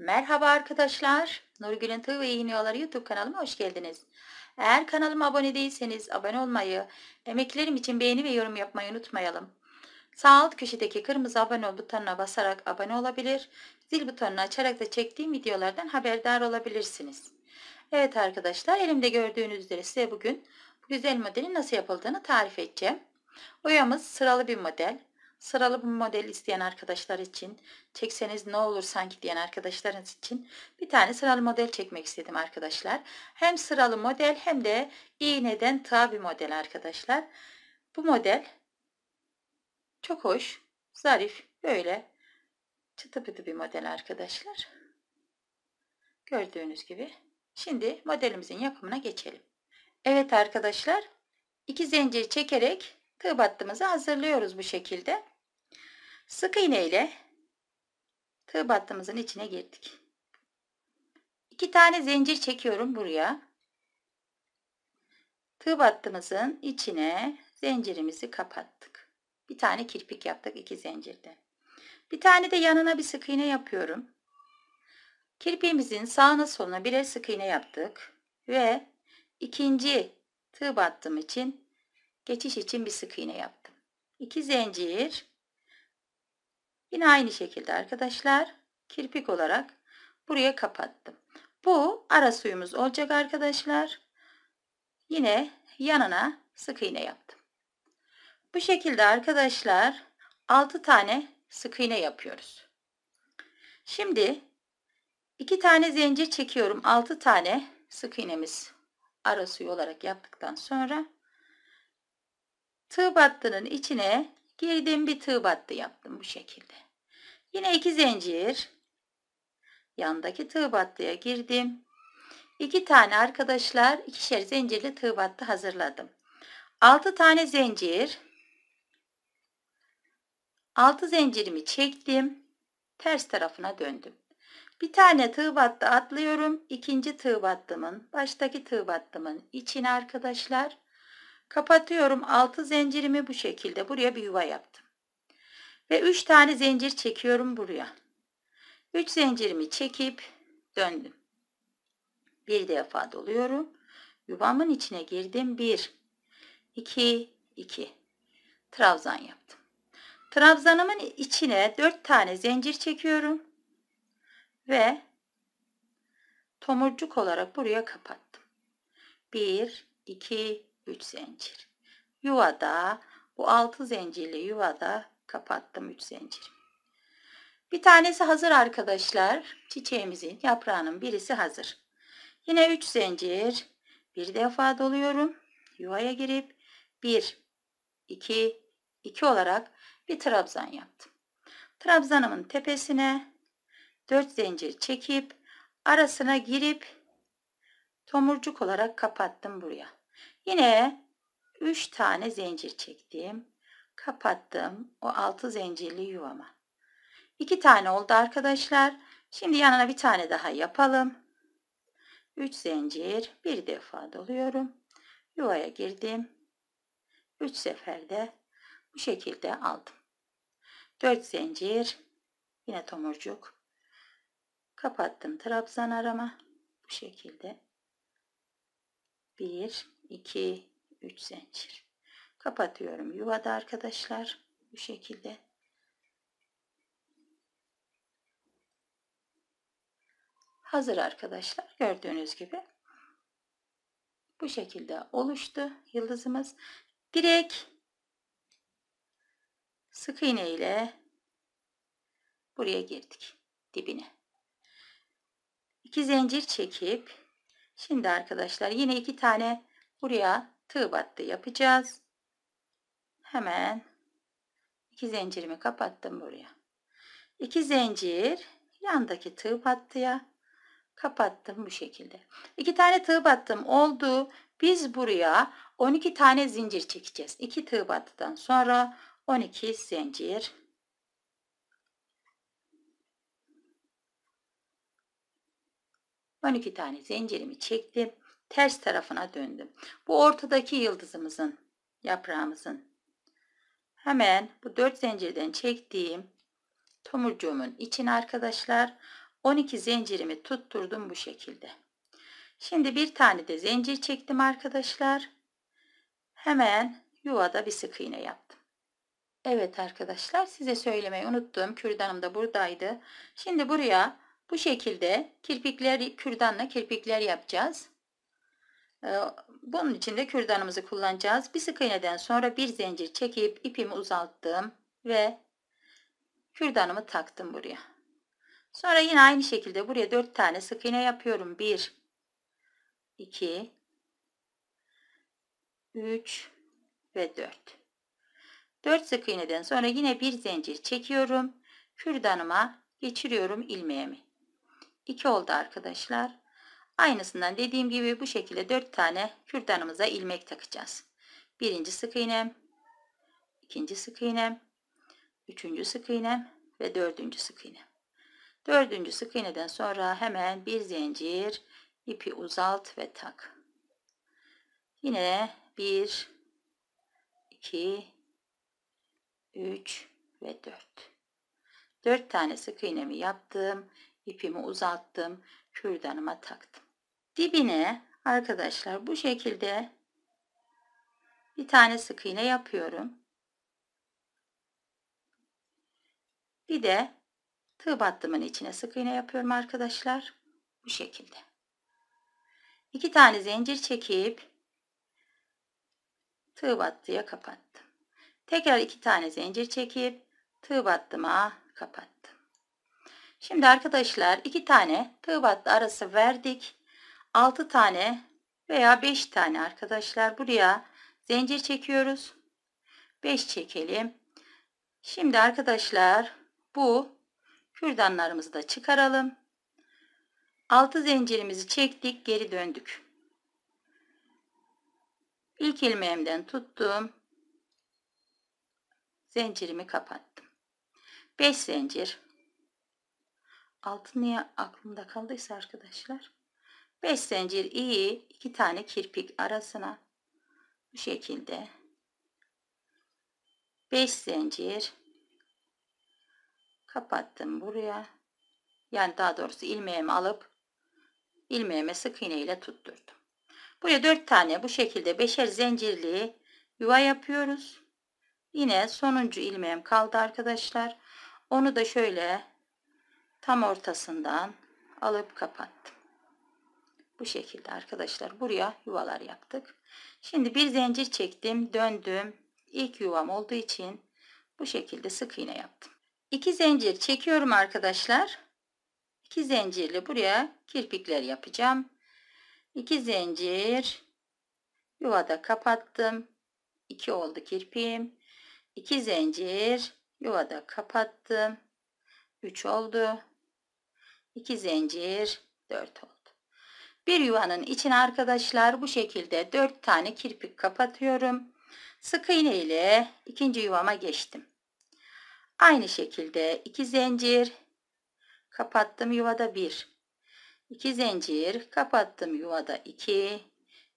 Merhaba arkadaşlar. Nurgül'ün Tığ ve İğniyorları YouTube kanalıma hoş geldiniz. Eğer kanalıma abone değilseniz abone olmayı, emeklerim için beğeni ve yorum yapmayı unutmayalım. Sağ alt köşedeki kırmızı abone ol butonuna basarak abone olabilir, zil butonunu açarak da çektiğim videolardan haberdar olabilirsiniz. Evet arkadaşlar elimde gördüğünüz üzere size bugün bu güzel modelin nasıl yapıldığını tarif edeceğim. Oyamız sıralı bir model. Sıralı bir model isteyen arkadaşlar için, çekseniz ne olur sanki diyen arkadaşlarınız için bir tane sıralı model çekmek istedim arkadaşlar. Hem sıralı model hem de iğneden tığ bir model arkadaşlar. Bu model çok hoş, zarif, böyle çıtı pıtı bir model arkadaşlar. Gördüğünüz gibi. Şimdi modelimizin yapımına geçelim. Evet arkadaşlar, iki zincir çekerek tığ battımızı hazırlıyoruz bu şekilde. Sık iğneyle tığ battığımızın içine girdik. İki tane zincir çekiyorum buraya. Tığ battığımızın içine zincirimizi kapattık. Bir tane kirpik yaptık iki zincirde. Bir tane de yanına bir sık iğne yapıyorum. Kirpiğimizin sağına soluna birer sık iğne yaptık ve ikinci tığ battım için geçiş için bir sık iğne yaptım. İki zincir Yine aynı şekilde arkadaşlar kirpik olarak buraya kapattım. Bu ara suyumuz olacak arkadaşlar. Yine yanına sık iğne yaptım. Bu şekilde arkadaşlar 6 tane sık iğne yapıyoruz. Şimdi 2 tane zincir çekiyorum. 6 tane sık iğnemiz ara suyu olarak yaptıktan sonra tığ battının içine Geriden bir tığ battı yaptım bu şekilde. Yine iki zincir. Yandaki tığ battıya girdim. İki tane arkadaşlar ikişer zincirli tığ battı hazırladım. Altı tane zincir. Altı zincirimi çektim. Ters tarafına döndüm. Bir tane tığ battı atlıyorum. İkinci tığ battımın, baştaki tığ battımın içine arkadaşlar Kapatıyorum. 6 zincirimi bu şekilde buraya bir yuva yaptım. Ve 3 tane zincir çekiyorum buraya. 3 zincirimi çekip döndüm. Bir defa doluyorum. Yuvamın içine girdim. 1 2 2 trabzan yaptım. Trabzanımın içine 4 tane zincir çekiyorum ve tomurcuk olarak buraya kapattım. 1 2 3 zincir. Yuvada bu 6 zincirli yuvada kapattım 3 zincir. Bir tanesi hazır arkadaşlar. Çiçeğimizin yaprağının birisi hazır. Yine 3 zincir. Bir defa doluyorum. Yuvaya girip 1 2 2 olarak bir trabzan yaptım. Trabzanımın tepesine 4 zincir çekip arasına girip tomurcuk olarak kapattım buraya. Yine 3 tane zincir çektim. Kapattım o 6 zincirli yuvama. 2 tane oldu arkadaşlar. Şimdi yanına bir tane daha yapalım. 3 zincir bir defa doluyorum. Yuvaya girdim. 3 seferde bu şekilde aldım. 4 zincir yine tomurcuk. Kapattım trabzan arama bu şekilde. 1 2 3 zincir kapatıyorum yuvada arkadaşlar bu şekilde hazır arkadaşlar gördüğünüz gibi bu şekilde oluştu yıldızımız direkt sık iğne ile buraya girdik dibine iki zincir çekip şimdi arkadaşlar yine iki tane Buraya tığ battı yapacağız. Hemen iki zincirimi kapattım buraya. İki zincir yandaki tığ battıya kapattım bu şekilde. İki tane tığ battım oldu. Biz buraya 12 tane zincir çekeceğiz. İki tığ battıdan sonra 12 zincir. On iki tane zincirimi çektim ters tarafına döndüm. Bu ortadaki yıldızımızın, yaprağımızın. Hemen bu dört zincirden çektiğim tomurcuğumun için arkadaşlar 12 zincirimi tutturdum bu şekilde. Şimdi bir tane de zincir çektim arkadaşlar. Hemen yuvada bir sık iğne yaptım. Evet arkadaşlar size söylemeyi unuttum. Kürdanım da buradaydı. Şimdi buraya bu şekilde kirpikler kürdanla kirpikler yapacağız. Ee, bunun için de kürdanımızı kullanacağız. Bir sık iğneden sonra bir zincir çekip ipimi uzattım ve kürdanımı taktım buraya. Sonra yine aynı şekilde buraya 4 tane sık iğne yapıyorum. 1 2 3 ve 4. 4 sık iğneden sonra yine bir zincir çekiyorum. Kürdanıma geçiriyorum ilmeğimi. 2 oldu arkadaşlar. Aynısından dediğim gibi bu şekilde 4 tane kürdanımıza ilmek takacağız. Birinci sık iğnem, ikinci sık iğnem, üçüncü sık iğnem ve dördüncü sık iğnem. Dördüncü sık iğneden sonra hemen bir zincir ipi uzalt ve tak. Yine bir, iki, üç ve dört. Dört tane sık iğnemi yaptım. ipimi uzattım. Kürdanıma taktım dibine arkadaşlar bu şekilde bir tane sık iğne yapıyorum. Bir de tığ battımın içine sık iğne yapıyorum arkadaşlar. Bu şekilde. İki tane zincir çekip tığ battıya kapattım. Tekrar iki tane zincir çekip tığ battıma kapattım. Şimdi arkadaşlar iki tane tığ battı arası verdik. 6 tane veya 5 tane arkadaşlar buraya zincir çekiyoruz. 5 çekelim. Şimdi arkadaşlar bu kürdanlarımızı da çıkaralım. 6 zincirimizi çektik geri döndük. İlk ilmeğimden tuttum. Zincirimi kapattım. 5 zincir. Altı niye aklımda kaldıysa arkadaşlar. Beş zincir iyi iki tane kirpik arasına bu şekilde beş zincir kapattım buraya yani daha doğrusu ilmeğimi alıp ilmeğime sık iğne ile tutturdum buraya dört tane bu şekilde beşer zincirli yuva yapıyoruz yine sonuncu ilmeğim kaldı arkadaşlar onu da şöyle tam ortasından alıp kapattım bu şekilde arkadaşlar buraya yuvalar yaptık. Şimdi bir zincir çektim, döndüm. İlk yuvam olduğu için bu şekilde sık iğne yaptım. 2 zincir çekiyorum arkadaşlar. 2 zincirli buraya kirpikler yapacağım. 2 zincir yuvada kapattım. 2 oldu kirpiğim. 2 zincir yuvada kapattım. 3 oldu. 2 zincir 4 oldu. Bir yuvanın içine arkadaşlar bu şekilde 4 tane kirpik kapatıyorum. Sık iğne ile ikinci yuvama geçtim. Aynı şekilde 2 zincir kapattım yuvada 1. 2 zincir kapattım yuvada 2.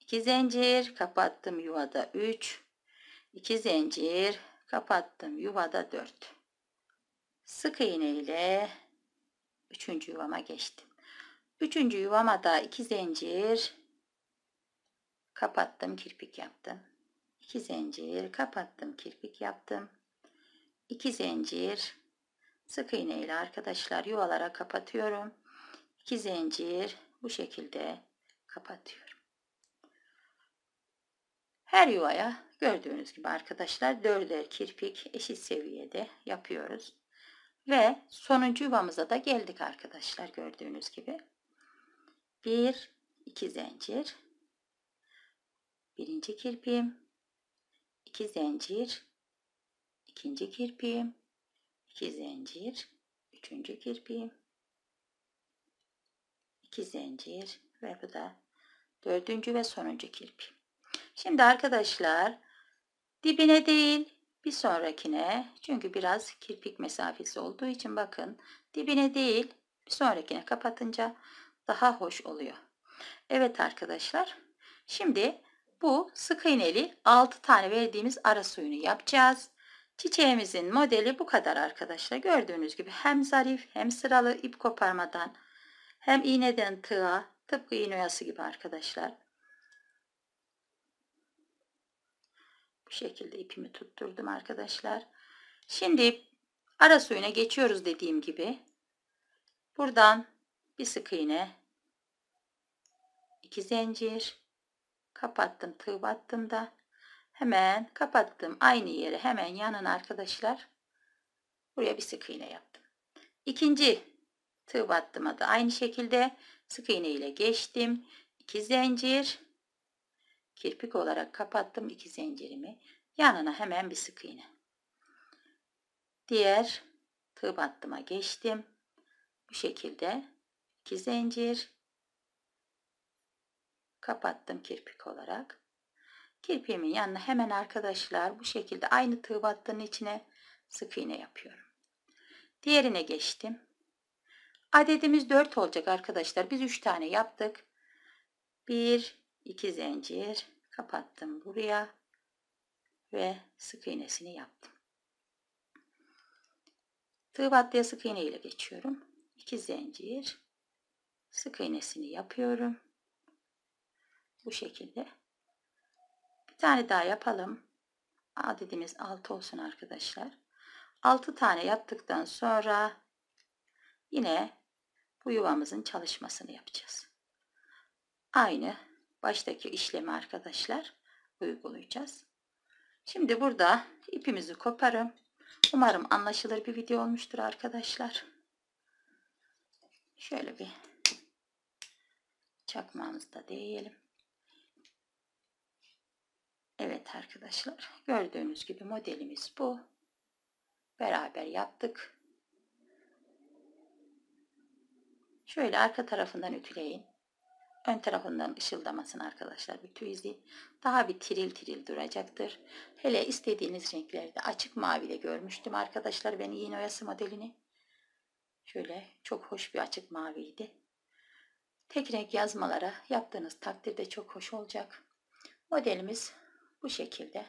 2 zincir kapattım yuvada 3. 2 zincir kapattım yuvada 4. Sık iğne ile 3. yuvama geçtim. Üçüncü yuvamada iki zincir kapattım kirpik yaptım. İki zincir kapattım kirpik yaptım. İki zincir sık iğne ile arkadaşlar yuvalara kapatıyorum. İki zincir bu şekilde kapatıyorum. Her yuvaya gördüğünüz gibi arkadaşlar dörder kirpik eşit seviyede yapıyoruz. Ve sonuncu yuvamıza da geldik arkadaşlar gördüğünüz gibi. 1 2 zincir birinci kirpiğim 2 zincir ikinci kirpiğim 2 zincir üçüncü kirpiğim 2 zincir ve bu da dördüncü ve sonuncu kirpiğim şimdi arkadaşlar dibine değil bir sonrakine çünkü biraz kirpik mesafesi olduğu için bakın dibine değil bir sonrakine kapatınca daha hoş oluyor. Evet arkadaşlar. Şimdi bu sık iğneli 6 tane verdiğimiz ara suyunu yapacağız. Çiçeğimizin modeli bu kadar arkadaşlar. Gördüğünüz gibi hem zarif hem sıralı ip koparmadan hem iğneden tığa tıpkı iğne oyası gibi arkadaşlar. Bu şekilde ipimi tutturdum arkadaşlar. Şimdi ara suyuna geçiyoruz dediğim gibi. Buradan bir sık iğne 2 zincir kapattım tığ da hemen kapattım aynı yere hemen yanın arkadaşlar buraya bir sık iğne yaptım ikinci tığ battıma da aynı şekilde sık iğne ile geçtim 2 zincir kirpik olarak kapattım 2 zincirimi yanına hemen bir sık iğne diğer tığ battıma geçtim bu şekilde 2 zincir kapattım kirpik olarak. Kirpiğimin yanına hemen arkadaşlar bu şekilde aynı tığ battığın içine sık iğne yapıyorum. Diğerine geçtim. Adedimiz 4 olacak arkadaşlar. Biz 3 tane yaptık. 1 2 zincir kapattım buraya ve sık iğnesini yaptım. Tığ battıya sık iğne ile geçiyorum. 2 zincir sık iğnesini yapıyorum. Bu şekilde. Bir tane daha yapalım. Dediğimiz 6 olsun arkadaşlar. 6 tane yaptıktan sonra yine bu yuvamızın çalışmasını yapacağız. Aynı baştaki işlemi arkadaşlar uygulayacağız. Şimdi burada ipimizi koparım. Umarım anlaşılır bir video olmuştur arkadaşlar. Şöyle bir da değeyelim. Evet arkadaşlar gördüğünüz gibi modelimiz bu. Beraber yaptık. Şöyle arka tarafından ütüleyin. Ön tarafından ışıldamasın arkadaşlar bir tüyzi Daha bir tiril tiril duracaktır. Hele istediğiniz renklerde açık mavide görmüştüm arkadaşlar ben iğne oyası modelini. Şöyle çok hoş bir açık maviydi. Tek renk yazmalara yaptığınız takdirde çok hoş olacak. Modelimiz bu şekilde.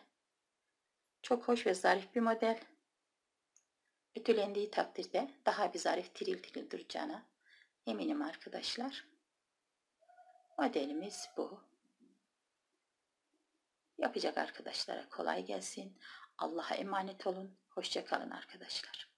Çok hoş ve zarif bir model. Ütülendiği takdirde daha bir zarif tiril tiril duracağına eminim arkadaşlar. Modelimiz bu. Yapacak arkadaşlara kolay gelsin. Allah'a emanet olun. Hoşçakalın arkadaşlar.